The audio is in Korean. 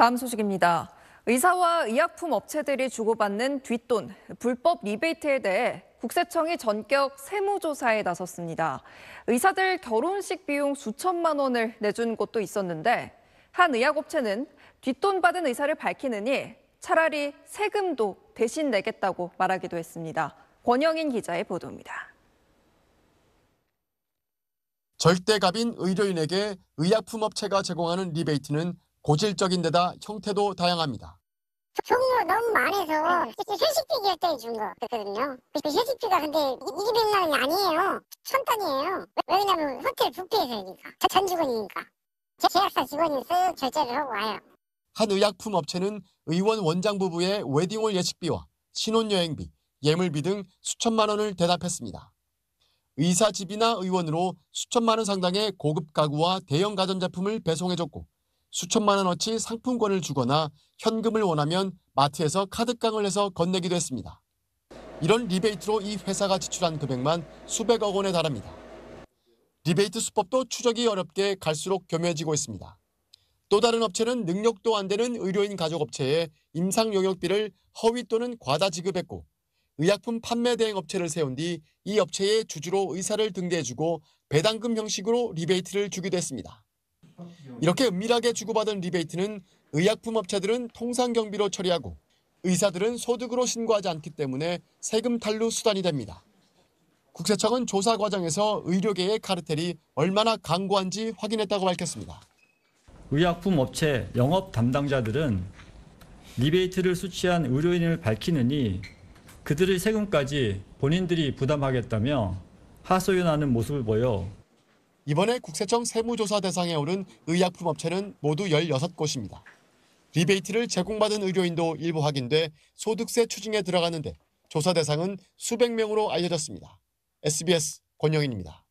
다음 소식입니다. 의사와 의약품 업체들이 주고받는 뒷돈, 불법 리베이트에 대해 국세청이 전격 세무조사에 나섰습니다. 의사들 결혼식 비용 수천만 원을 내준 곳도 있었는데 한 의약업체는 뒷돈 받은 의사를 밝히느니 차라리 세금도 대신 내겠다고 말하기도 했습니다. 권영인 기자의 보도입니다. 절대값인 의료인에게 의약품 업체가 제공하는 리베이트는 고질적인 데다 형태도 다양합니다. 종류가 너무 많아서 회식비 결정준 거거든요. 그 회식비가 근데 200만 원이 아니에요. 천 단이에요. 왜냐면 호텔 부페에서니까. 전 직원이니까. 제약사 직원이 쓱 결제를 하고 와요. 한 의약품 업체는 의원 원장 부부의 웨딩홀 예식비와 신혼여행비, 예물비 등 수천만 원을 대납했습니다. 의사 집이나 의원으로 수천만 원 상당의 고급 가구와 대형 가전제품을 배송해줬고 수천만 원어치 상품권을 주거나 현금을 원하면 마트에서 카드깡을 해서 건네기도 했습니다. 이런 리베이트로 이 회사가 지출한 금액만 수백억 원에 달합니다. 리베이트 수법도 추적이 어렵게 갈수록 교묘해지고 있습니다. 또 다른 업체는 능력도 안 되는 의료인 가족 업체에 임상 용역비를 허위 또는 과다 지급했고 의약품 판매 대행 업체를 세운 뒤 이 업체에 주주로 의사를 등대해주고 배당금 형식으로 리베이트를 주기도 했습니다. 이렇게 은밀하게 주고받은 리베이트는 의약품 업체들은 통상 경비로 처리하고 의사들은 소득으로 신고하지 않기 때문에 세금 탈루 수단이 됩니다. 국세청은 조사 과정에서 의료계의 카르텔이 얼마나 강고한지 확인했다고 밝혔습니다. 의약품 업체 영업 담당자들은 리베이트를 수취한 의료인을 밝히느니 그들의 세금까지 본인들이 부담하겠다며 하소연하는 모습을 보여 이번에 국세청 세무조사 대상에 오른 의약품 업체는 모두 16곳입니다. 리베이트를 제공받은 의료인도 일부 확인돼 소득세 추징에 들어가는데 조사 대상은 수백 명으로 알려졌습니다. SBS 권영인입니다.